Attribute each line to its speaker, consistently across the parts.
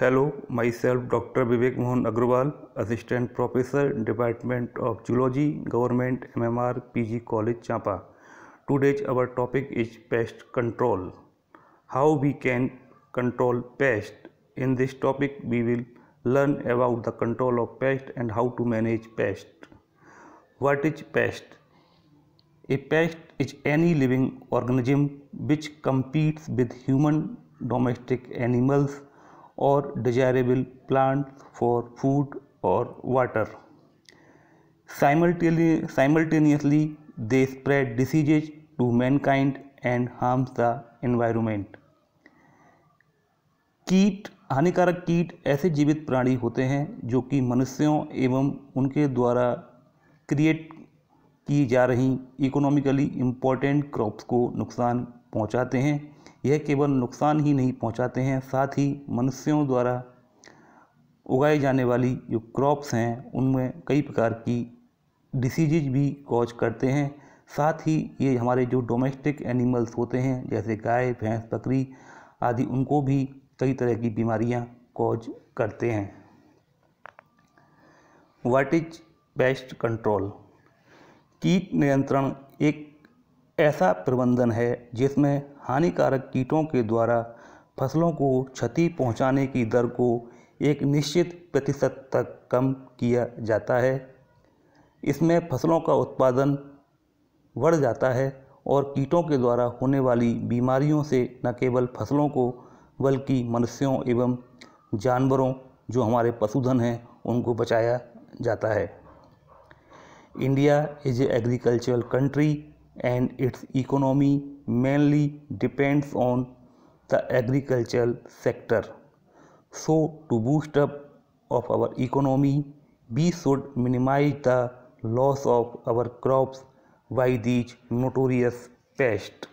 Speaker 1: Hello, myself Dr. Vivek Mohan Agrawal, Assistant Professor, Department of Zoology, Government MMR PG College Champa. Today's our topic is pest control. How we can control pest. In this topic we will learn about the control of pest and how to manage pest. What is pest? A pest is any living organism which competes with human domestic animals और desirable plant for food और water simultaneously they spread diseases to mankind and harms the environment कीट हानिकारक कीट ऐसे जीवित प्राणी होते हैं जो कि मनुष्यों एवं उनके द्वारा क्रिएट की जा रही इकोनॉमिकली इम्पॉर्टेंट क्रॉप्स को नुकसान पहुंचाते हैं यह केवल नुकसान ही नहीं पहुंचाते हैं साथ ही मनुष्यों द्वारा उगाई जाने वाली जो क्रॉप्स हैं उनमें कई प्रकार की डिसीजेज भी कॉज करते हैं साथ ही ये हमारे जो डोमेस्टिक एनिमल्स होते हैं जैसे गाय भैंस बकरी आदि उनको भी कई तरह की बीमारियां कॉज करते हैं वाट इज बेस्ट कंट्रोल कीट नियंत्रण एक ऐसा प्रबंधन है जिसमें हानिकारक कीटों के द्वारा फसलों को क्षति पहुंचाने की दर को एक निश्चित प्रतिशत तक कम किया जाता है इसमें फसलों का उत्पादन बढ़ जाता है और कीटों के द्वारा होने वाली बीमारियों से न केवल फसलों को बल्कि मनुष्यों एवं जानवरों जो हमारे पशुधन हैं उनको बचाया जाता है India is a agricultural country and its economy mainly depends on the agricultural sector. So, to boost up of our economy, we should minimize the loss of our crops by these notorious pests.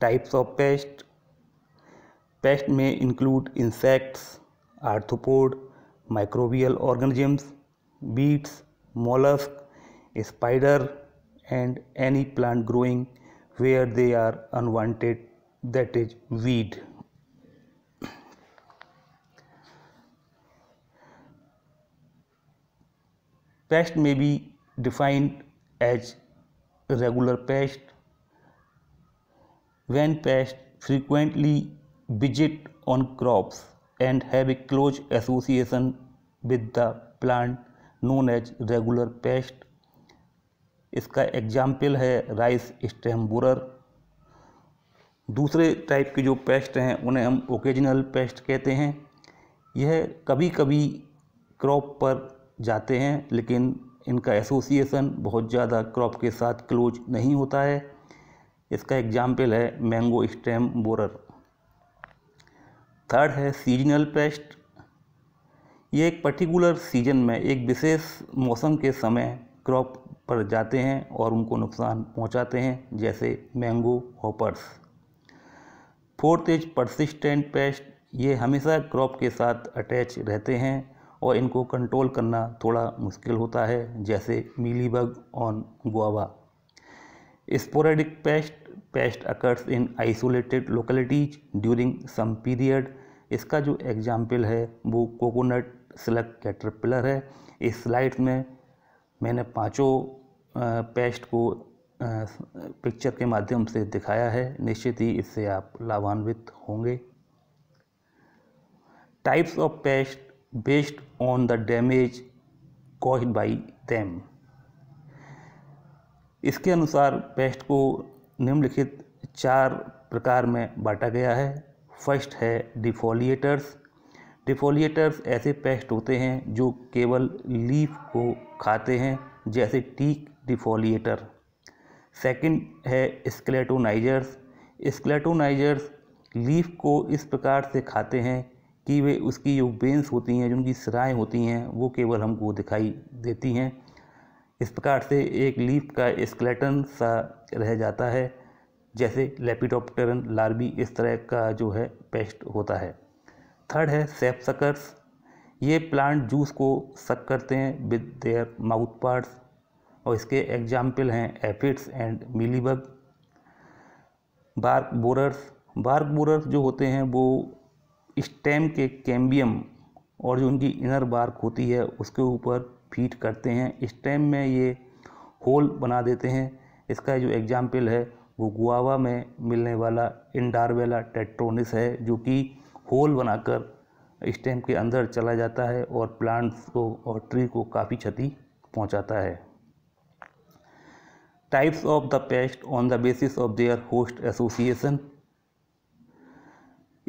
Speaker 1: Types of pests Pests may include insects, arthropod, microbial organisms, beetles mollusk, spider and any plant growing where they are unwanted that is weed. Pest may be defined as regular pest when pests frequently visit on crops and have a close association with the plant known as regular pest इसका example है rice stem दूसरे type के जो paste हैं उन्हें हम occasional paste कहते हैं यह कभी कभी क्रॉप पर जाते हैं लेकिन इनका एसोसिएशन बहुत ज़्यादा क्रॉप के साथ क्लोज नहीं होता है इसका एग्जाम्पल है मैंगो स्टेम बोरर थर्ड है सीजनल पेस्ट ये एक पर्टिकुलर सीजन में एक विशेष मौसम के समय क्रॉप पर जाते हैं और उनको नुकसान पहुंचाते हैं जैसे mango hoppers fourth as persistent pest ये हमेशा क्रॉप के साथ अटैच रहते हैं और इनको कंट्रोल करना थोड़ा मुश्किल होता है जैसे mealybug on guava sporadic pest pest occurs in isolated localities during some period इसका जो एग्जाम्पल है वो कोकोनट स्लग कैटरपिलर है इस स्लाइड में मैंने पांचों पेस्ट को पिक्चर के माध्यम से दिखाया है निश्चित ही इससे आप लाभान्वित होंगे types of pest based on the damage cause by them इसके अनुसार पेस्ट को निम्नलिखित चार प्रकार में बांटा गया है फर्स्ट है डिफोलिएटर्स डिफोलिएटर्स ऐसे पेस्ट होते हैं जो केवल लीफ को खाते हैं जैसे टीक डिफोलिएटर सेकंड है स्केलेटोनाइजर्स स्केलेटोनाइजर्स लीफ को इस प्रकार से खाते हैं कि वे उसकी जो बेंस होती हैं जो उनकी सिराएँ होती हैं वो केवल हमको दिखाई देती हैं इस प्रकार से एक लीफ का स्केलेटन सा रह जाता है जैसे लेपिडोप्टेरन लार्बी इस तरह का जो है पेस्ट होता है थर्ड है सेप सकर्स ये प्लांट जूस को सक करते हैं विद देयर माउथ पार्ट्स और इसके एग्जाम्पल हैं aphids and mealybug bark borers bark borers जो होते हैं वो स्टेम के कैम्बियम और जो उनकी इनर बार्क होती है उसके ऊपर फीट करते हैं स्टेम में ये होल बना देते हैं इसका जो एग्जाम्पल है वो गुआवा में मिलने वाला इंडारवेला टेट्रोनिस है जो कि होल बनाकर स्टेम के अंदर चला जाता है और प्लांट्स को और ट्री को काफ़ी क्षति पहुंचाता है types of the pest on the basis of their host association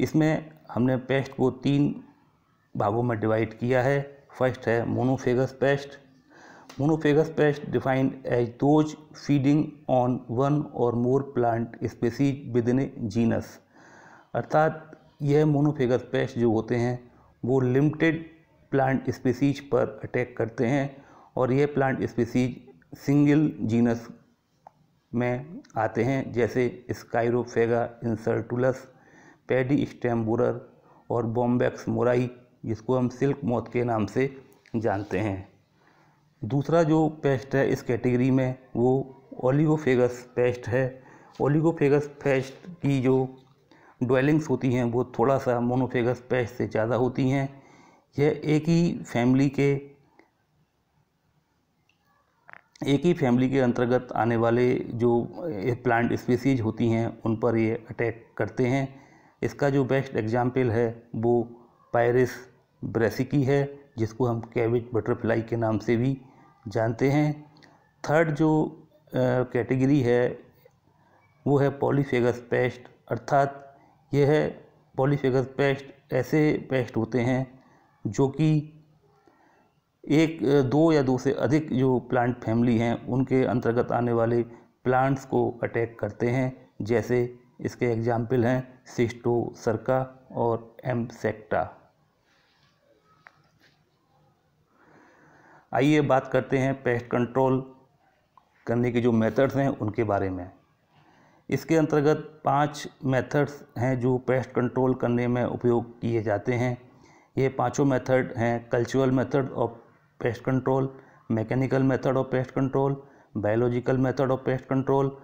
Speaker 1: इसमें हमने पेस्ट को तीन भागों में डिवाइड किया है फर्स्ट है monophagous pest monophagous pest defined as those feeding on one और more plant species within genus अर्थात यह मोनोफेगस पेस्ट जो होते हैं वो लिमिटेड प्लांट स्पीसीज पर अटैक करते हैं और यह प्लांट स्पीसीज सिंगल जीनस में आते हैं जैसे स्कायरोफेगा इंसर्टुलस पेडी स्टेम्बुरर और बॉम्बैक्स मोराई जिसको हम सिल्क मौत के नाम से जानते हैं दूसरा जो पेस्ट है इस कैटेगरी में वो ओलिगोफेगस पेस्ट है ओलिगोफेगस पेस्ट की जो ड्वेलिंग्स होती हैं वो थोड़ा सा मोनोफेगस पैच से ज़्यादा होती हैं यह एक ही फैमिली के एक ही फैमिली के अंतर्गत आने वाले जो प्लांट स्पीसीज होती हैं उन पर ये अटैक करते हैं इसका जो बेस्ट एग्जाम्पल है वो पायरिस ब्रेसिकी है जिसको हम कैबिज बटरफ्लाई के नाम से भी जानते हैं थर्ड जो कैटेगरी है वो है पॉलीफेगस पेस्ट अर्थात यह है पॉलीफेगस पेस्ट ऐसे पेस्ट होते हैं जो कि एक दो या दो से अधिक जो प्लांट फैमिली हैं उनके अंतर्गत आने वाले प्लांट्स को अटैक करते हैं जैसे इसके एग्जाम्पल हैं सिस्टो सरका और एम सेक्टा आइए बात करते हैं पेस्ट कंट्रोल करने के जो मेथड्स हैं उनके बारे में इसके अंतर्गत पांच मेथड्स हैं जो पेस्ट कंट्रोल करने में उपयोग किए जाते हैं ये पांचों मेथड हैं cultural method of pest control mechanical method of pest control biological method of pest control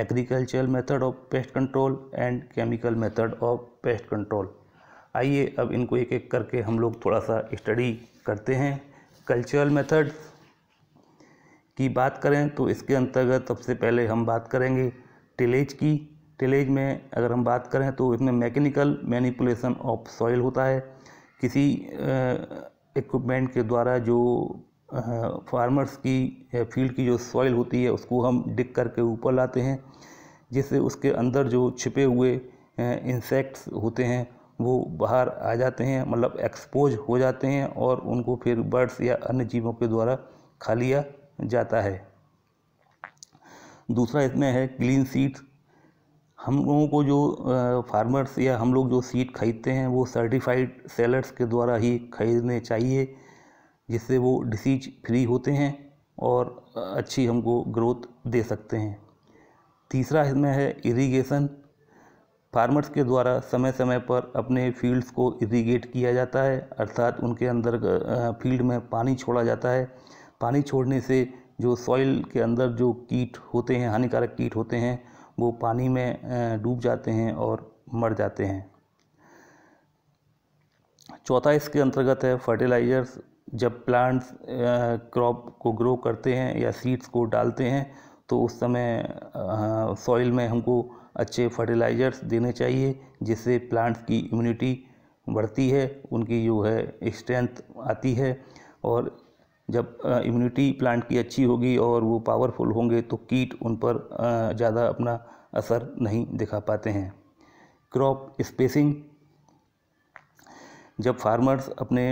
Speaker 1: agricultural method of pest control and chemical method of pest control आइए अब इनको एक एक करके हम लोग थोड़ा सा स्टडी करते हैं कल्चरल मेथड की बात करें तो इसके अंतर्गत सबसे पहले हम बात करेंगे टिलेज की टिलेज में अगर हम बात करें तो इसमें मैकेनिकल मैनिपुलेशन ऑफ सॉइल होता है किसी इक्विपमेंट के द्वारा जो फार्मर्स की या फील्ड की जो सॉइल होती है उसको हम डिक करके ऊपर लाते हैं जिससे उसके अंदर जो छिपे हुए इंसेक्ट्स होते हैं वो बाहर आ जाते हैं मतलब एक्सपोज हो जाते हैं और उनको फिर बर्ड्स या अन्य जीवों के द्वारा खा लिया जाता है दूसरा इसमें है क्लीन सीड्स हम लोगों को जो फार्मर्स या हम लोग जो सीड खरीदते हैं वो सर्टिफाइड सेलर्स के द्वारा ही खरीदने चाहिए जिससे वो डिसीज फ्री होते हैं और अच्छी हमको ग्रोथ दे सकते हैं तीसरा इसमें है इरिगेशन फार्मर्स के द्वारा समय समय पर अपने फील्ड्स को इरीगेट किया जाता है अर्थात उनके अंदर फील्ड में पानी छोड़ा जाता है पानी छोड़ने से जो सॉइल के अंदर जो कीट होते हैं हानिकारक कीट होते हैं वो पानी में डूब जाते हैं और मर जाते हैं चौथा इसके अंतर्गत है फर्टिलाइज़र्स जब प्लांट्स क्रॉप को ग्रो करते हैं या सीड्स को डालते हैं तो उस समय सॉइल में हमको अच्छे फर्टिलाइज़र्स देने चाहिए जिससे प्लांट्स की इम्यूनिटी बढ़ती है उनकी जो है स्ट्रेंथ आती है और जब इम्यूनिटी प्लांट की अच्छी होगी और वो पावरफुल होंगे तो कीट उन पर ज़्यादा अपना असर नहीं दिखा पाते हैं क्रॉप स्पेसिंग जब फार्मर्स अपने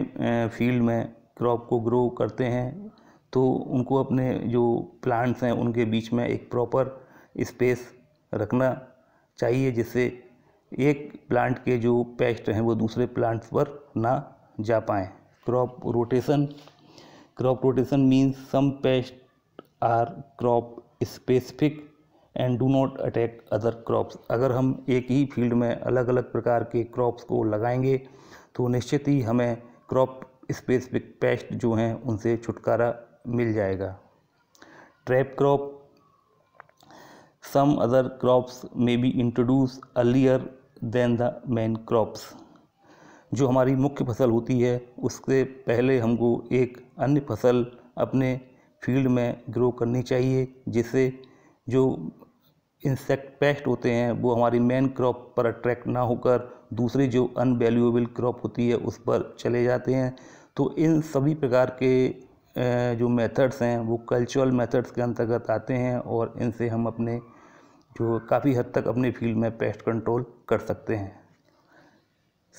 Speaker 1: फील्ड में क्रॉप को ग्रो करते हैं तो उनको अपने जो प्लांट्स हैं उनके बीच में एक प्रॉपर स्पेस रखना चाहिए जिससे एक प्लांट के जो पेस्ट हैं वो दूसरे प्लांट्स पर ना जा पाएँ crop rotation crop rotation means some pest are crop specific and do not attack other crops अगर हम एक ही फील्ड में अलग अलग प्रकार के क्रॉप्स को लगाएंगे तो निश्चित ही हमें क्रॉप स्पेसिफिक पेस्ट जो हैं उनसे छुटकारा मिल जाएगा trap crop some other crops may be introduce earlier than the main crops जो हमारी मुख्य फसल होती है उससे पहले हमको एक अन्य फसल अपने फील्ड में ग्रो करनी चाहिए जिससे जो इंसेक्ट पेस्ट होते हैं वो हमारी मेन क्रॉप पर अट्रैक्ट ना होकर दूसरी जो अनवैल्यूएबल क्रॉप होती है उस पर चले जाते हैं तो इन सभी प्रकार के जो मेथड्स हैं वो कल्चरल मेथड्स के अंतर्गत आते हैं और इनसे हम अपने जो काफ़ी हद तक अपने फील्ड में पेस्ट कंट्रोल कर सकते हैं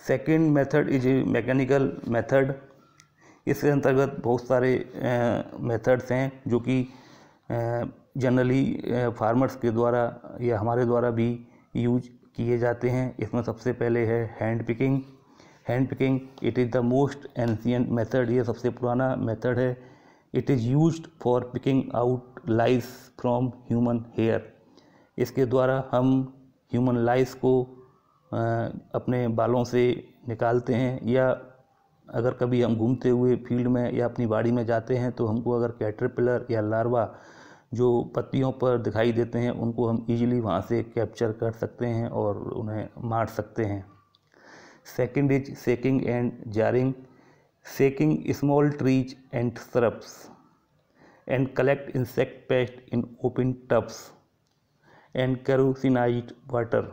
Speaker 1: second method is a mechanical method इसके अंतर्गत बहुत सारे मेथड्स हैं जो कि जनरली फार्मर्स के द्वारा या हमारे द्वारा भी यूज किए जाते हैं इसमें सबसे पहले है hand picking hand picking it is the most ancient method ये सबसे पुराना मेथड है it is use for picking out lice from human hair इसके द्वारा हम ह्यूमन लाइस को अपने बालों से निकालते हैं या अगर कभी हम घूमते हुए फील्ड में या अपनी बाड़ी में जाते हैं तो हमको अगर कैटरपिलर या लार्वा जो पत्तियों पर दिखाई देते हैं उनको हम इजीली वहाँ से कैप्चर कर सकते हैं और उन्हें मार सकते हैं second is shaking and jarring shaking small trees and shrubs and collect insect pest in open tubs and kerosinated water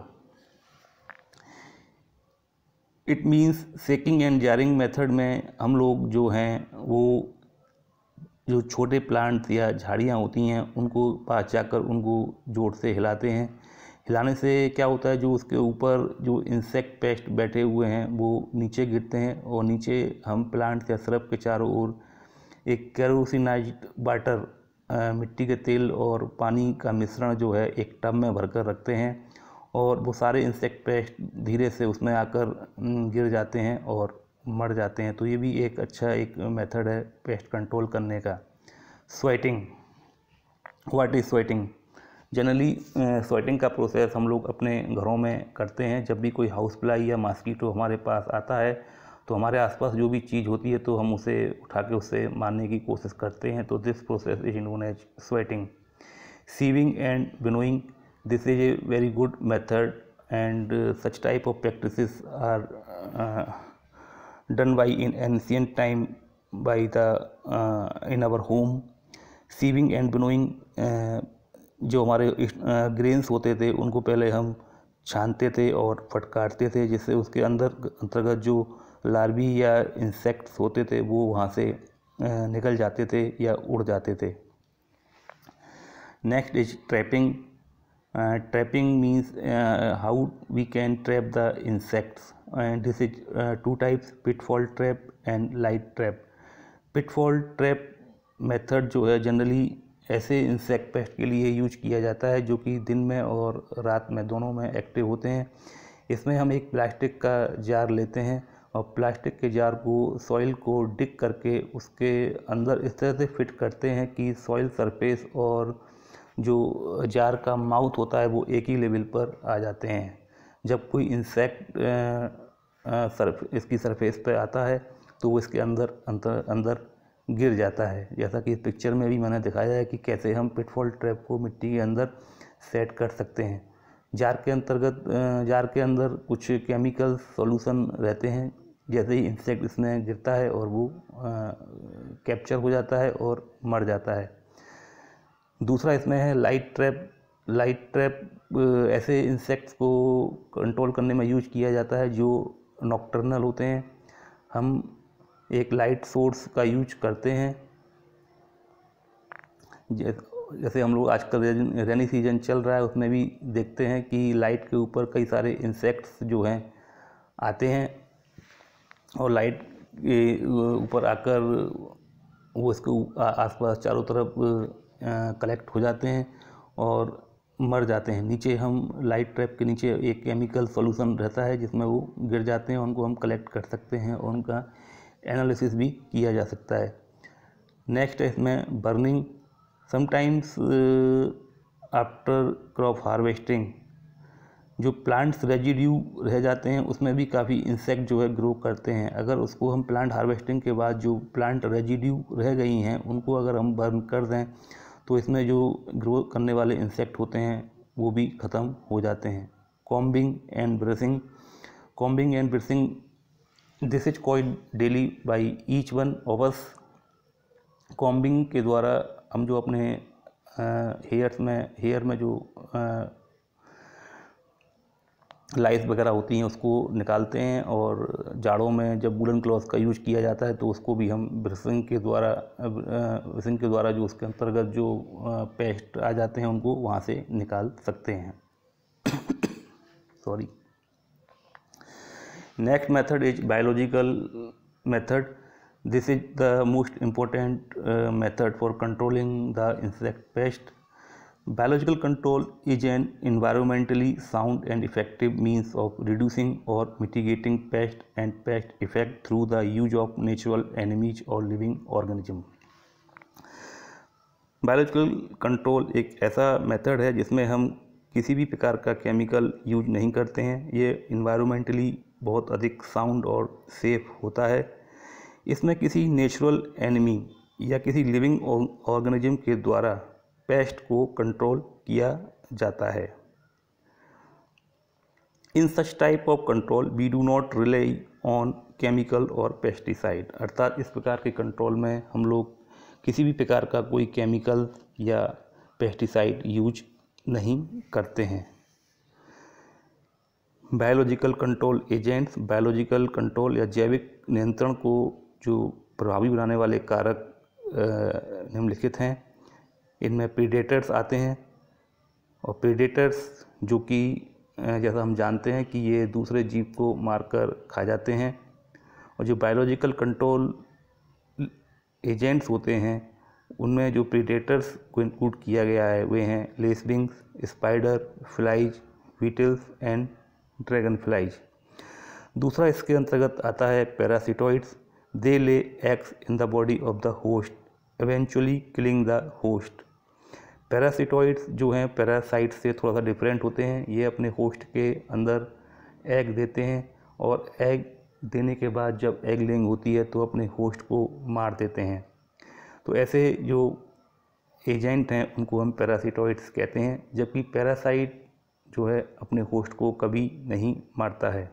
Speaker 1: it means shaking and jarring method में हम लोग जो हैं वो जो छोटे प्लांट्स या झाड़ियाँ होती हैं उनको पास जाकर उनको जोर से हिलाते हैं हिलाने से क्या होता है जो उसके ऊपर जो इंसेक्ट पेस्ट बैठे हुए हैं वो नीचे गिरते हैं और नीचे हम प्लांट्स या सरप के चारों ओर एक कैरोसिनाइज वाटर मिट्टी के तेल और पानी का मिश्रण जो है एक टब में भरकर रखते हैं और वो सारे इंसेक्ट पेस्ट धीरे से उसमें आकर गिर जाते हैं और मर जाते हैं तो ये भी एक अच्छा एक मेथड है पेस्ट कंट्रोल करने का sweating what is sweating generally sweating का प्रोसेस हम लोग अपने घरों में करते हैं जब भी कोई हाउस फ्लाई या मास्कीटो हमारे पास आता है तो हमारे आसपास जो भी चीज़ होती है तो हम उसे उठा के उससे मारने की कोशिश करते हैं तो this process is known as sweating sieving and winnowing this is a very good method and uh, such type of practices are uh, done by in ancient time by the uh, in our home sieving and uh, जो हमारे grains uh, होते थे उनको पहले हम छानते थे और फटकारते थे जिससे उसके अंदर अंतर्गत जो लार्वी या इंसेक्ट्स होते थे वो वहाँ से uh, निकल जाते थे या उड़ जाते थे next is trapping trapping means how we can trap the insects and this is two types pitfall trap and light trap pitfall trap method जो है जनरली ऐसे इंसेक्ट पेस्ट के लिए यूज किया जाता है जो कि दिन में और रात में दोनों में एक्टिव होते हैं इसमें हम एक प्लास्टिक का जार लेते हैं और प्लास्टिक के जार को सॉइल को डिक करके उसके अंदर इस तरह से फिट करते हैं कि सॉइल सरफेस और जो जार का माउथ होता है वो एक ही लेवल पर आ जाते हैं जब कोई इंसेक्ट सरफ इसकी सरफेस पर आता है तो वो इसके अंदर अंदर अंदर गिर जाता है जैसा कि इस पिक्चर में भी मैंने दिखाया है कि कैसे हम पिटफॉल ट्रैप को मिट्टी के अंदर सेट कर सकते हैं जार के अंतर्गत जार के अंदर कुछ केमिकल सॉल्यूशन रहते हैं जैसे ही इंसेक्ट इसमें गिरता है और वो कैप्चर हो जाता है और मर जाता है दूसरा इसमें है लाइट ट्रैप लाइट ट्रैप ऐसे इंसेक्ट्स को कंट्रोल करने में यूज किया जाता है जो नॉक्टर्नल होते हैं हम एक लाइट सोर्स का यूज करते हैं जैसे हम लोग आजकल रेनी सीजन चल रहा है उसमें भी देखते हैं कि लाइट के ऊपर कई सारे इंसेक्ट्स जो हैं आते हैं और लाइट के ऊपर आकर वो इसके आसपास चारों तरफ कलेक्ट हो जाते हैं और मर जाते हैं नीचे हम लाइट ट्रैप के नीचे एक केमिकल सोलूसन रहता है जिसमें वो गिर जाते हैं उनको हम कलेक्ट कर सकते हैं और उनका एनालिसिस भी किया जा सकता है नेक्स्ट है इसमें burning sometimes after crop harvesting जो प्लांट्स रेजिड्यू रह जाते हैं उसमें भी काफ़ी इंसेक्ट जो है ग्रो करते हैं अगर उसको हम प्लांट हार्वेस्टिंग के बाद जो प्लांट रेजिड्यू रह गई हैं उनको अगर हम बर्न कर दें तो इसमें जो ग्रो करने वाले इंसेक्ट होते हैं वो भी ख़त्म हो जाते हैं combing and brushing combing and brushing this is coined daily by each one overs combing के द्वारा हम जो अपने हेयर्स में हेयर में जो लाइस वगैरह होती हैं उसको निकालते हैं और जाड़ों में जब वुलन क्लॉथ का यूज किया जाता है तो उसको भी हम ब्रसिंग के द्वारा ब्रसिंग के द्वारा जो उसके अंतर्गत जो पेस्ट आ जाते हैं उनको वहाँ से निकाल सकते हैं sorry next method is biological method this is the most important method for controlling the insect pest Biological control is an environmentally sound and effective means of reducing or mitigating pest and pest effect through the use of natural enemies or living organism. Biological control एक ऐसा method है जिसमें हम किसी भी प्रकार का chemical use नहीं करते हैं ये इन्वायरमेंटली बहुत अधिक साउंड और सेफ होता है इसमें किसी नेचुरल एनिमी या किसी लिविंग ऑर्गेनिज्म के द्वारा पेस्ट को कंट्रोल किया जाता है in such type of control we do not rely on chemical और पेस्टिसाइड अर्थात इस प्रकार के कंट्रोल में हम लोग किसी भी प्रकार का कोई केमिकल या पेस्टिसाइड यूज नहीं करते हैं biological control agents biological control या जैविक नियंत्रण को जो प्रभावी बनाने वाले कारक निम्नलिखित हैं इनमें प्रीडेटर्स आते हैं और प्रीडेटर्स जो कि जैसा हम जानते हैं कि ये दूसरे जीव को मारकर खा जाते हैं और जो बायोलॉजिकल कंट्रोल एजेंट्स होते हैं उनमें जो प्रीडेटर्स को इंक्लूड किया गया है वे हैं lacewings spider flies beetles and dragon flies दूसरा इसके अंतर्गत आता है parasitoids they lay eggs in the body of the host eventually killing the host parasitoids जो हैं पैरासाइट से थोड़ा सा डिफरेंट होते हैं ये अपने होस्ट के अंदर एग देते हैं और एग देने के बाद जब एग लिंग होती है तो अपने होस्ट को मार देते हैं तो ऐसे जो एजेंट हैं उनको हम पैरासीटोइड्स कहते हैं जबकि पैरासाइट जो है अपने होस्ट को कभी नहीं मारता है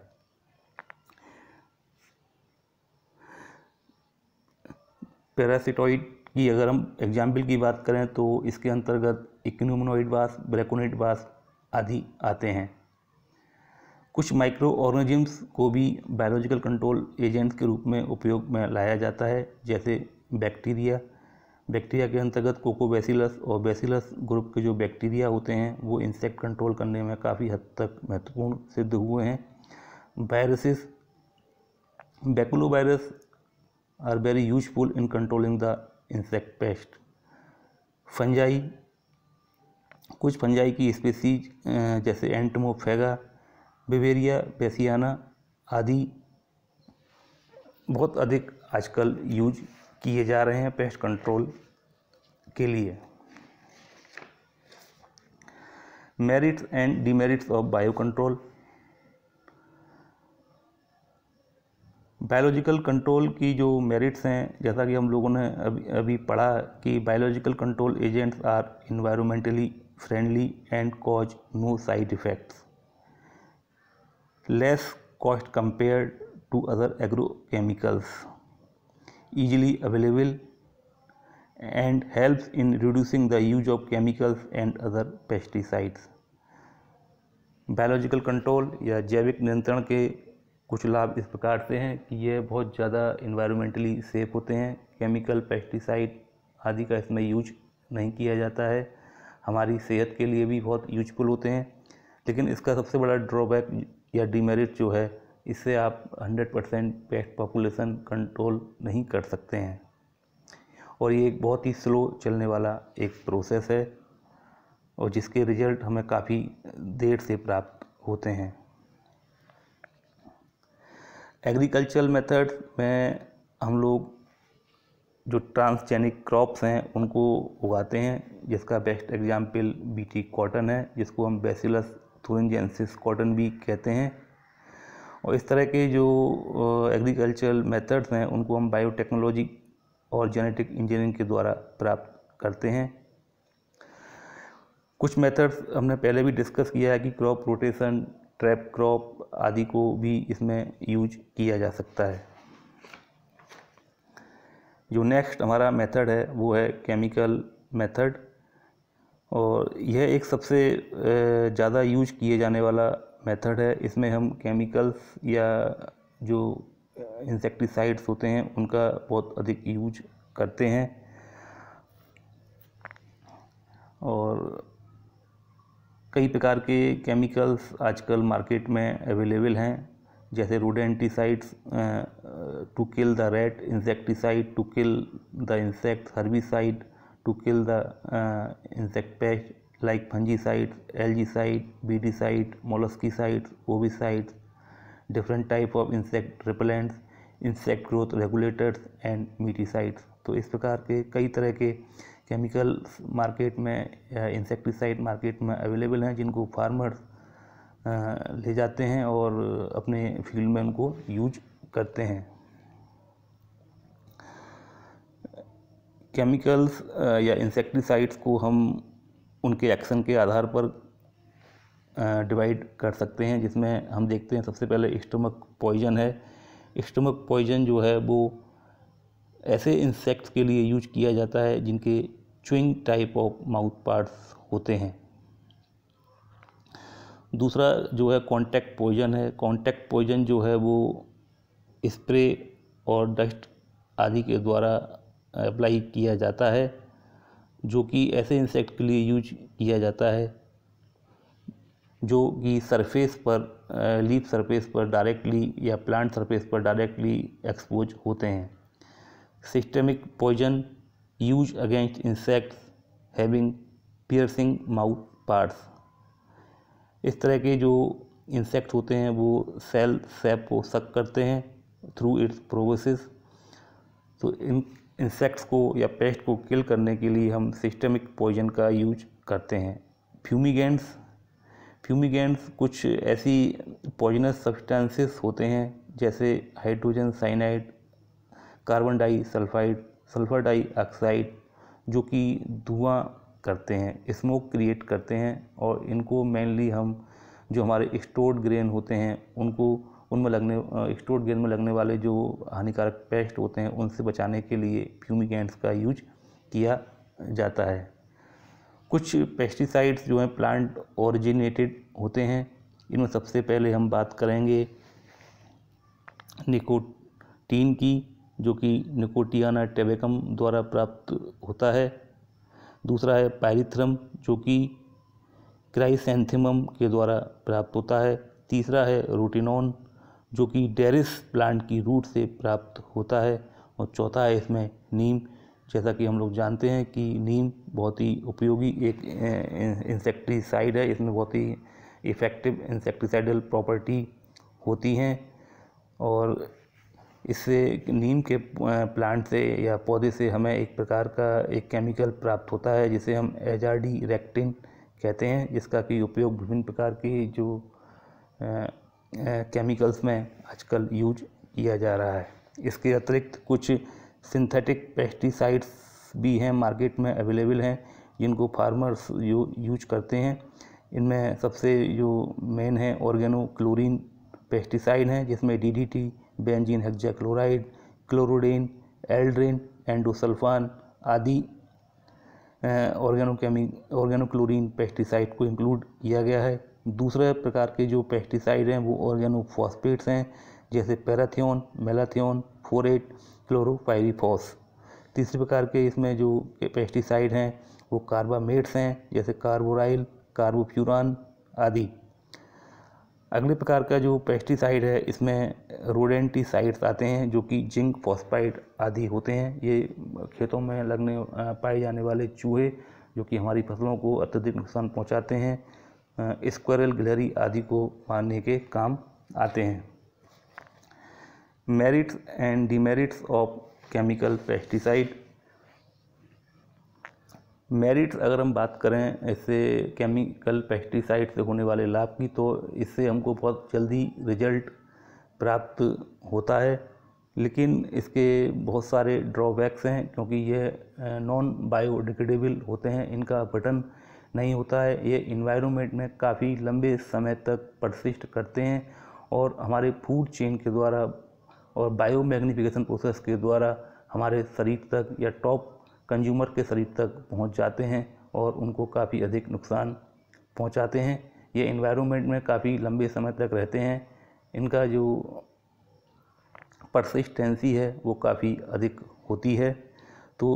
Speaker 1: पैरासिटॉइड कि अगर हम एग्जाम्पल की बात करें तो इसके अंतर्गत इक्नोमोनोइड बास ब्रैकोनाइट बास आदि आते हैं कुछ माइक्रो ऑर्गेनिजम्स को भी बायोलॉजिकल कंट्रोल एजेंट्स के रूप में उपयोग में लाया जाता है जैसे बैक्टीरिया बैक्टीरिया के अंतर्गत कोकोबैसिलस और बेसिलस ग्रुप के जो बैक्टीरिया होते हैं वो इंसेक्ट कंट्रोल करने में काफ़ी हद तक महत्वपूर्ण सिद्ध हुए हैं viruses baculovirus are very useful in controlling the insect pest fungi कुछ फंजाई की स्पेसीज जैसे एंटमोफेगा बिवेरिया बेसियाना आदि बहुत अधिक आजकल यूज किए जा रहे हैं पेस्ट कंट्रोल के लिए merits and demerits of bio control biological control की जो मेरिट्स हैं जैसा कि हम लोगों ने अभी अभी पढ़ा कि biological control agents are environmentally friendly and cause no side effects less cost compare to other agrochemicals easily available and help in reducing the use of chemicals and other pesticides biological control या जैविक नियंत्रण के कुछ लाभ इस प्रकार से हैं कि ये बहुत ज़्यादा इन्वायरमेंटली सेफ़ होते हैं केमिकल पेस्टिसाइड आदि का इसमें यूज नहीं किया जाता है हमारी सेहत के लिए भी बहुत यूजफुल होते हैं लेकिन इसका सबसे बड़ा ड्रॉबैक या डिमेरिट जो है इससे आप 100 परसेंट पेस्ट पॉपुलेशन कंट्रोल नहीं कर सकते हैं और ये एक बहुत ही स्लो चलने वाला एक प्रोसेस है और जिसके रिज़ल्ट हमें काफ़ी देर से प्राप्त होते हैं एग्रीकल्चरल मेथड में हम लोग जो ट्रांसजेनिक क्रॉप्स हैं उनको उगाते हैं जिसका बेस्ट एग्जाम्पल बीटी कॉटन है जिसको हम बेसिलस थोरेंजेंसिस कॉटन भी कहते हैं और इस तरह के जो एग्रीकल्चरल मेथड्स हैं उनको हम बायोटेक्नोलॉजी और जेनेटिक इंजीनियरिंग के द्वारा प्राप्त करते हैं कुछ मेथड्स हमने पहले भी डिस्कस किया है कि क्रॉप रोटेशन ट्रैप क्रॉप आदि को भी इसमें यूज किया जा सकता है जो नेक्स्ट हमारा मेथड है वो है केमिकल मेथड और यह एक सबसे ज़्यादा यूज किए जाने वाला मेथड है इसमें हम केमिकल्स या जो इंसेक्टिसाइड्स होते हैं उनका बहुत अधिक यूज करते हैं और कई प्रकार के केमिकल्स आजकल मार्केट में अवेलेबल हैं जैसे rodenticides to kill the rat insecticide to kill the insect herbicide to kill the insect pest like fungicides algicide weedicide molluscicides ovicides different type of insect repellents insect growth regulators and miticides तो इस प्रकार के कई तरह के chemical market में या insecticide market में अवेलेबल हैं जिनको फार्मर्स ले जाते हैं और अपने फील्ड में उनको यूज करते हैं केमिकल्स या इंसेक्टिसाइड्स को हम उनके एक्शन के आधार पर डिवाइड कर सकते हैं जिसमें हम देखते हैं सबसे पहले स्टमक पॉइजन है स्टमक पॉइजन जो है वो ऐसे इंसेक्ट्स के लिए यूज किया जाता है जिनके chewing type of mouth parts होते हैं दूसरा जो है कॉन्टैक्ट पॉइजन है कॉन्टैक्ट पॉइजन जो है वो स्प्रे और डस्ट आदि के द्वारा अप्लाई किया जाता है जो कि ऐसे इंसेक्ट के लिए यूज किया जाता है जो कि सरफेस पर लीफ uh, सरफेस पर डायरेक्टली या प्लांट सरफेस पर डायरेक्टली एक्सपोज होते हैं systemic poison used against insects having piercing mouth parts इस तरह के जो इंसेक्ट होते हैं वो सेल सेप को सक करते हैं थ्रू इट्स प्रोसेस तो इन इंसेक्ट्स को या पेस्ट को किल करने के लिए हम सिस्टमिक पॉइजन का यूज करते हैं फ्यूमिगेंट्स फ्यूमिगेंट्स कुछ ऐसी पॉइजनस सब्सटेंसेस होते हैं जैसे hydrogen cyanide carbon disulphide sulphur dioxide जो कि धुआं करते हैं स्मोक क्रिएट करते हैं और इनको मेनली हम जो हमारे स्टोर्ड ग्रेन होते हैं उनको उनमें लगने स्टोर्ड ग्रेन में लगने वाले जो हानिकारक पेस्ट होते हैं उनसे बचाने के लिए फ्यूमिकेंट्स का यूज किया जाता है कुछ पेस्टिसाइड्स जो हैं प्लांट ओरिजिनेटेड होते हैं इनमें सबसे पहले हम बात करेंगे निकोटीन की जो कि निकोटियाना टेबेकम द्वारा प्राप्त होता है दूसरा है पैरिथ्रम जो कि क्राइसेंथिमम के द्वारा प्राप्त होता है तीसरा है रोटिनॉन जो कि डेरिस प्लांट की रूट से प्राप्त होता है और चौथा है इसमें नीम जैसा कि हम लोग जानते हैं कि नीम बहुत ही उपयोगी एक इंसेक्टिसाइड है इसमें बहुत ही इफ़ेक्टिव इंसेक्टिसाइडल प्रॉपर्टी होती हैं और इससे नीम के प्लांट से या पौधे से हमें एक प्रकार का एक केमिकल प्राप्त होता है जिसे हम एजाडी रेक्टिन कहते हैं जिसका कि उपयोग विभिन्न प्रकार के जो केमिकल्स में आजकल यूज किया जा रहा है इसके अतिरिक्त कुछ सिंथेटिक पेस्टिसाइड्स भी हैं मार्केट में अवेलेबल हैं जिनको फार्मर्स यू, यूज करते हैं इनमें सबसे जो मेन है ऑर्गेनो क्लोरिन पेस्टिसाइड हैं जिसमें DDT benzene hexachloride chlordane aldrin endosulfan आदि ऑर्गेनोकेमिक ऑर्गेनोक्लोरीन पेस्टिसाइड को इंक्लूड किया गया है दूसरे प्रकार के जो पेस्टिसाइड हैं वो ऑर्गेनोफॉस्पेट्स हैं जैसे पैराथियन मेलाथियन फोरेट क्लोरोफाइरीफॉस तीसरे प्रकार के इसमें जो पेस्टिसाइड हैं वो कार्बामेट्स हैं जैसे कार्बोराइल कार्बोफ्यूरान आदि अगले प्रकार का जो पेस्टिसाइड है इसमें रोडेंटिसाइड्स आते हैं जो कि जिंक फॉस्फाइड आदि होते हैं ये खेतों में लगने पाए जाने वाले चूहे जो कि हमारी फसलों को अत्यधिक नुकसान पहुंचाते हैं स्क्वेरल गिलहरी आदि को मारने के काम आते हैं merits and demerits of chemical pesticide merits अगर हम बात करें ऐसे केमिकल पेस्टिसाइड से होने वाले लाभ की तो इससे हमको बहुत जल्दी रिजल्ट प्राप्त होता है लेकिन इसके बहुत सारे ड्रॉबैक्स हैं क्योंकि यह नॉन बायोडिग्रेडेबल होते हैं इनका बटन नहीं होता है ये इन्वायरमेंट में काफ़ी लंबे समय तक परसिस्ट करते हैं और हमारे फूड चेन के द्वारा और बायो मैग्नीफिकेशन प्रोसेस के द्वारा हमारे शरीर तक या टॉप कंज्यूमर के शरीर तक पहुंच जाते हैं और उनको काफ़ी अधिक नुकसान पहुंचाते हैं ये इन्वायरमेंट में काफ़ी लंबे समय तक रहते हैं इनका जो परसिस्टेंसी है वो काफ़ी अधिक होती है तो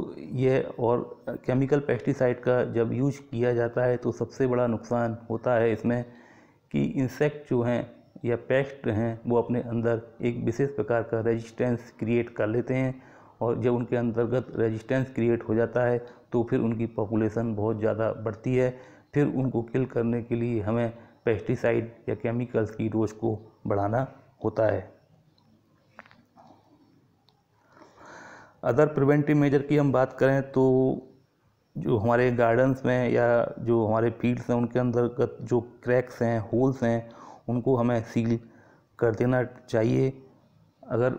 Speaker 1: यह और केमिकल पेस्टिसाइड का जब यूज किया जाता है तो सबसे बड़ा नुकसान होता है इसमें कि इंसेक्ट जो हैं या पेस्ट हैं वो अपने अंदर एक विशेष प्रकार का रेजिस्टेंस क्रिएट कर लेते हैं और जब उनके अंतर्गत रेजिस्टेंस क्रिएट हो जाता है तो फिर उनकी पॉपुलेशन बहुत ज़्यादा बढ़ती है फिर उनको किल करने के लिए हमें पेस्टिसाइड या केमिकल्स की डोज को बढ़ाना होता है अदर प्रिवेंटिव मेजर की हम बात करें तो जो हमारे गार्डन्स में या जो हमारे फील्ड्स हैं उनके अंतर्गत जो क्रैक्स हैं होल्स हैं उनको हमें सील कर देना चाहिए अगर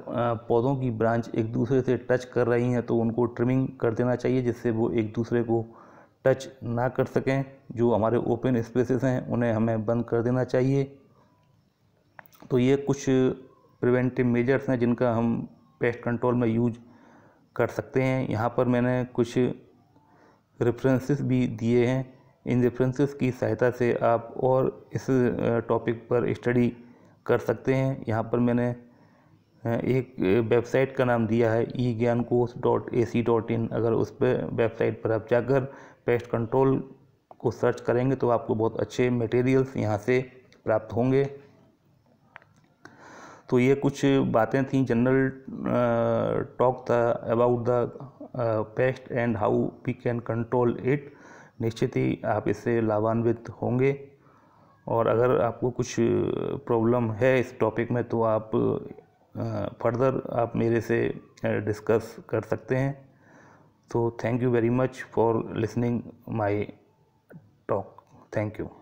Speaker 1: पौधों की ब्रांच एक दूसरे से टच कर रही हैं तो उनको ट्रिमिंग कर देना चाहिए जिससे वो एक दूसरे को टच ना कर सकें जो हमारे ओपन स्पेसेस हैं उन्हें हमें बंद कर देना चाहिए तो ये कुछ प्रिवेंटिव मेजर्स हैं जिनका हम पेस्ट कंट्रोल में यूज कर सकते हैं यहाँ पर मैंने कुछ रेफरेंसेस भी दिए हैं इन रेफरेंसेस की सहायता से आप और इस टॉपिक पर स्टडी कर सकते हैं यहाँ पर मैंने एक वेबसाइट का नाम दिया है e Gyan course dot A C dot in अगर उस पर वेबसाइट पर आप जाकर पेस्ट कंट्रोल को सर्च करेंगे तो आपको बहुत अच्छे मटेरियल्स यहाँ से प्राप्त होंगे तो ये कुछ बातें थी जनरल टॉक था about the pest and how we can control it निश्चित ही आप इससे लाभान्वित होंगे और अगर आपको कुछ प्रॉब्लम है इस टॉपिक में तो आप फर्दर आप मेरे से डिस्कस कर सकते हैं तो thank you very much for listening my talk thank you